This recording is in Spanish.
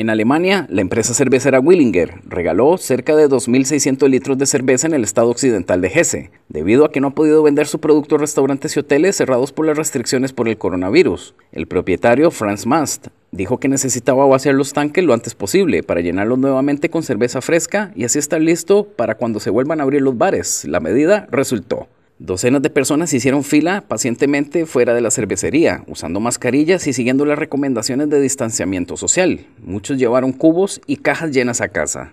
En Alemania, la empresa cervecera Willinger regaló cerca de 2.600 litros de cerveza en el estado occidental de Hesse, debido a que no ha podido vender su producto a restaurantes y hoteles cerrados por las restricciones por el coronavirus. El propietario Franz Mast dijo que necesitaba vaciar los tanques lo antes posible para llenarlos nuevamente con cerveza fresca y así estar listo para cuando se vuelvan a abrir los bares. La medida resultó. Docenas de personas hicieron fila pacientemente fuera de la cervecería, usando mascarillas y siguiendo las recomendaciones de distanciamiento social. Muchos llevaron cubos y cajas llenas a casa.